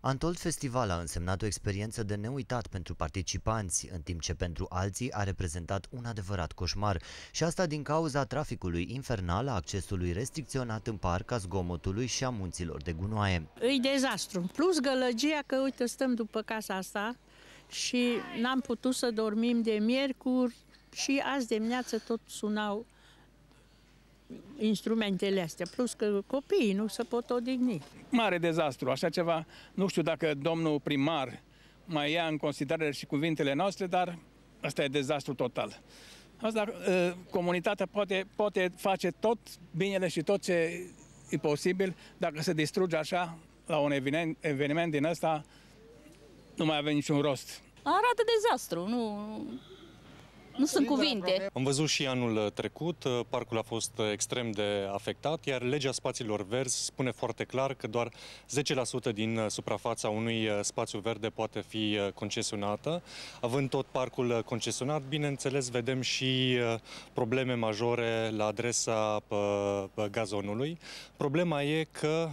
Antold Festival a însemnat o experiență de neuitat pentru participanți, în timp ce pentru alții a reprezentat un adevărat coșmar. Și asta din cauza traficului infernal, a accesului restricționat în parc, a zgomotului și a munților de gunoaie. Îi dezastru. Plus gălăgia că, uite, stăm după casa asta și n-am putut să dormim de miercuri și azi dimineață tot sunau instrumentele astea, plus că copiii nu se pot odihni. Mare dezastru, așa ceva. Nu știu dacă domnul primar mai ia în considerare și cuvintele noastre, dar asta e dezastru total. Asta, uh, comunitatea poate, poate face tot binele și tot ce e posibil. Dacă se distruge așa, la un eveniment, eveniment din ăsta, nu mai avem niciun rost. Arată dezastru, nu, nu sunt cuvinte. Am văzut și anul uh, trecut, uh, parcul a fost uh, extrem de afectat, iar legea spațiilor verzi spune foarte clar că doar 10% din suprafața unui spațiu verde poate fi concesionată. Având tot parcul concesionat, bineînțeles, vedem și probleme majore la adresa gazonului. Problema e că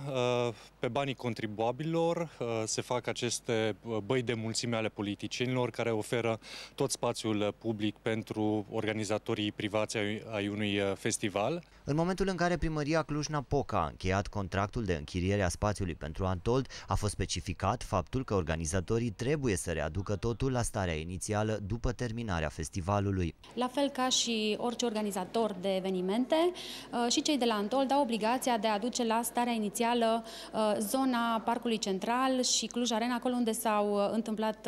pe banii contribuabilor se fac aceste băi de mulțime ale politicienilor care oferă tot spațiul public pentru pentru organizatorii privați ai unui uh, festival. În momentul în care primăria Cluj-Napoca a încheiat contractul de închiriere a spațiului pentru Antold, a fost specificat faptul că organizatorii trebuie să readucă totul la starea inițială după terminarea festivalului. La fel ca și orice organizator de evenimente, uh, și cei de la Antold au obligația de a aduce la starea inițială uh, zona Parcului Central și Cluj Arena, acolo unde s-au întâmplat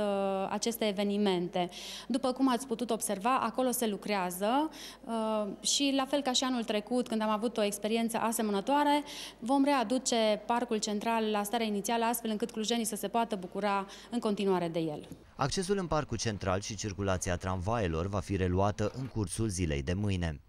aceste evenimente. După cum ați putut observa, acolo se lucrează uh, și la fel ca și anul trecut, când am avut o experiență asemănătoare, vom readuce parcul central la starea inițială, astfel încât clujenii să se poată bucura în continuare de el. Accesul în parcul central și circulația tramvaielor va fi reluată în cursul zilei de mâine.